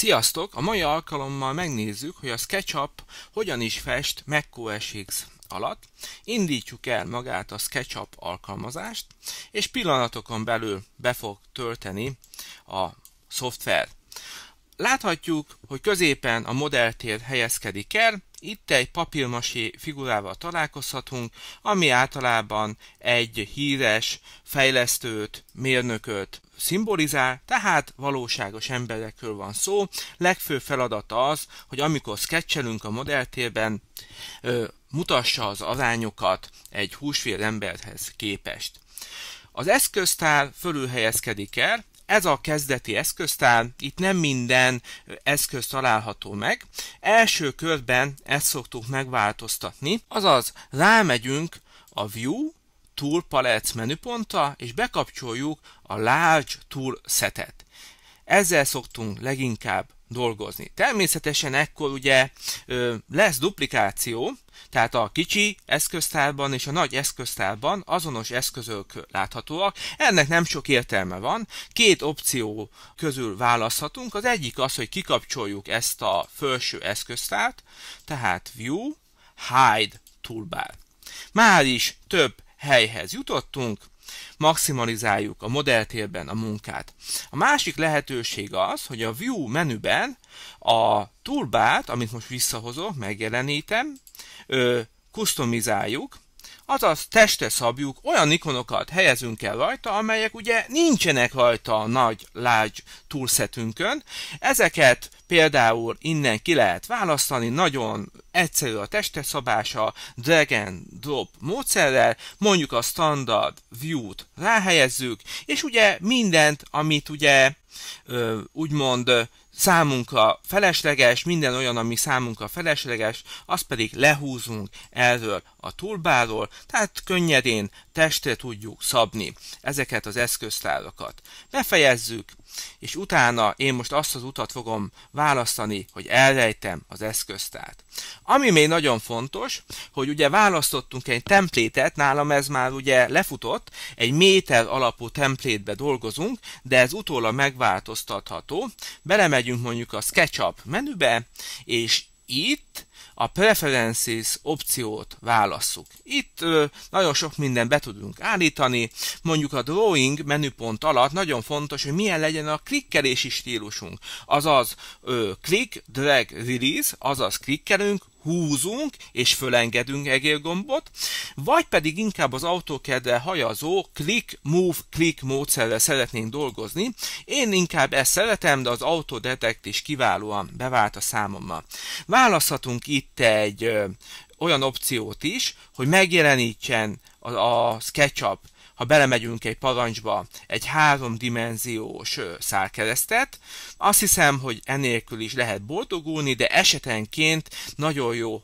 Sziasztok! A mai alkalommal megnézzük, hogy a SketchUp hogyan is fest MacOSX alatt. Indítjuk el magát a SketchUp alkalmazást, és pillanatokon belül be fog tölteni a szoftver. Láthatjuk, hogy középen a modelltér helyezkedik el, itt egy papírmasi figurával találkozhatunk, ami általában egy híres fejlesztőt, mérnököt szimbolizál, tehát valóságos emberekről van szó. Legfő feladata az, hogy amikor sketchelünk a modelltérben, ö, mutassa az arányokat egy húsvér emberhez képest. Az eszköztár fölül helyezkedik el, ez a kezdeti eszköztár, itt nem minden eszköz található meg. Első körben ezt szoktuk megváltoztatni, azaz rámegyünk a View Tool Palettes menüponta, és bekapcsoljuk a Large Tool Setet. Ezzel szoktunk leginkább dolgozni. Természetesen ekkor ugye ö, lesz duplikáció, tehát a kicsi eszköztárban és a nagy eszköztárban azonos eszközök láthatóak. Ennek nem sok értelme van. Két opció közül választhatunk. Az egyik az, hogy kikapcsoljuk ezt a felső eszköztárt, tehát View, Hide toolbar. Már is több helyhez jutottunk, maximalizáljuk a modelltérben a munkát. A másik lehetőség az, hogy a View menüben a toolbar amit most visszahozok, megjelenítem, customizáljuk, azaz teste szabjuk, olyan ikonokat helyezünk el rajta, amelyek ugye nincsenek rajta a nagy, lágy túlszetünkön. Ezeket például innen ki lehet választani, nagyon egyszerű a teste szabása, drag and drop módszerrel, mondjuk a standard view-t ráhelyezzük, és ugye mindent, amit ugye úgymond számunkra felesleges, minden olyan, ami számunkra felesleges, azt pedig lehúzunk erről a toolbarról, tehát könnyedén testre tudjuk szabni ezeket az eszköztárakat. Befejezzük és utána én most azt az utat fogom választani, hogy elrejtem az eszköztárt. Ami még nagyon fontos, hogy ugye választottunk egy templétet, nálam ez már ugye lefutott, egy méter alapú templétbe dolgozunk, de ez utólag megváltoztatható. Belemegyünk mondjuk a SketchUp menübe, és itt a Preferences opciót válasszuk. Itt ö, nagyon sok minden be tudunk állítani, mondjuk a Drawing menüpont alatt nagyon fontos, hogy milyen legyen a klikkelési stílusunk, azaz ö, click, drag, release, azaz klikkelünk, húzunk és fölengedünk egérgombot, vagy pedig inkább az autókeddel hajazó click, move, click módszerrel szeretnénk dolgozni. Én inkább ezt szeretem, de az autodetekt is kiválóan bevált a számomra. Választhatunk itt egy ö, olyan opciót is, hogy megjelenítsen a, a SketchUp ha belemegyünk egy parancsba, egy háromdimenziós szárkeresztet, azt hiszem, hogy enélkül is lehet boldogulni, de esetenként nagyon jó,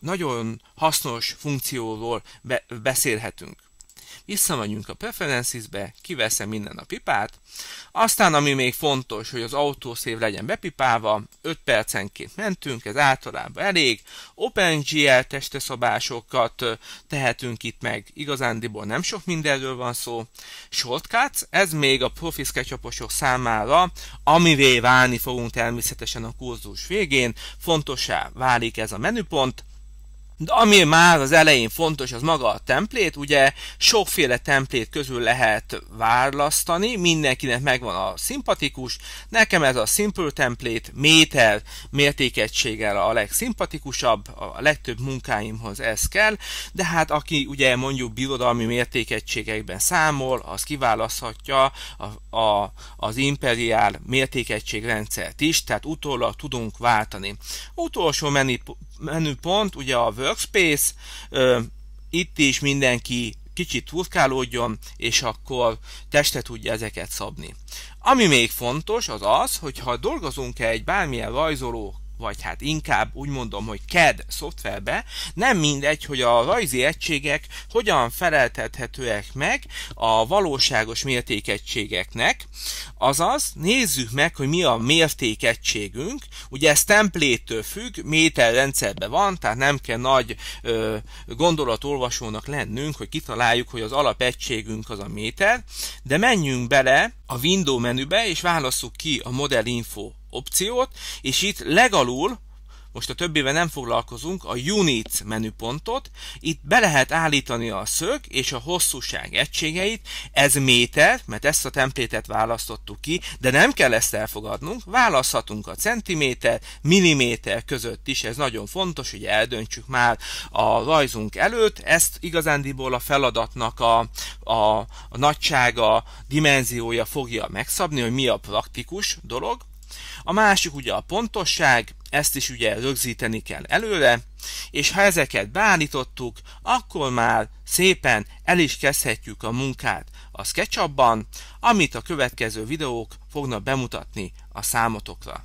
nagyon hasznos funkcióról beszélhetünk. Visszamegyünk a Preferences-be, kiveszem minden a pipát, aztán ami még fontos, hogy az autószév legyen bepipálva, 5 percenként mentünk, ez általában elég, OpenGL testeszabásokat tehetünk itt meg, igazándiból nem sok mindenről van szó, shortcuts, ez még a profi sketchuposok számára, amivé válni fogunk természetesen a kurzus végén, fontosá válik ez a menüpont, de ami már az elején fontos, az maga a templét, ugye sokféle templét közül lehet választani, mindenkinek megvan a szimpatikus, nekem ez a simple templét méter mértékegységgel a legszimpatikusabb, a legtöbb munkáimhoz ez kell, de hát aki ugye mondjuk birodalmi mértékegységekben számol, az kiválaszthatja a, a, az imperiál mértékegységrendszert is, tehát utólag tudunk váltani. Utolsó menü menüpont, ugye a workspace, itt is mindenki kicsit turkálódjon, és akkor testre tudja ezeket szabni. Ami még fontos, az az, hogy ha dolgozunk egy bármilyen rajzoló vagy hát inkább úgy mondom, hogy CAD szoftverbe, nem mindegy, hogy a rajzi egységek hogyan feleltethetőek meg a valóságos mértékegységeknek, azaz nézzük meg, hogy mi a mértékegységünk, ugye ez templétől függ, méterrendszerben van, tehát nem kell nagy ö, gondolatolvasónak lennünk, hogy kitaláljuk, hogy az alapegységünk az a méter, de menjünk bele a Window menübe, és válasszuk ki a Model Info opciót, és itt legalul most a többivel nem foglalkozunk, a Units menüpontot. Itt be lehet állítani a szög és a hosszúság egységeit. Ez méter, mert ezt a templétet választottuk ki, de nem kell ezt elfogadnunk. Választhatunk a centiméter, milliméter között is. Ez nagyon fontos, hogy eldöntsük már a rajzunk előtt. Ezt igazándiból a feladatnak a, a, a nagysága, dimenziója fogja megszabni, hogy mi a praktikus dolog a másik ugye a pontosság, ezt is ugye rögzíteni kell előre, és ha ezeket beállítottuk, akkor már szépen el is kezdhetjük a munkát a SketchUp-ban, amit a következő videók fognak bemutatni a számotokra.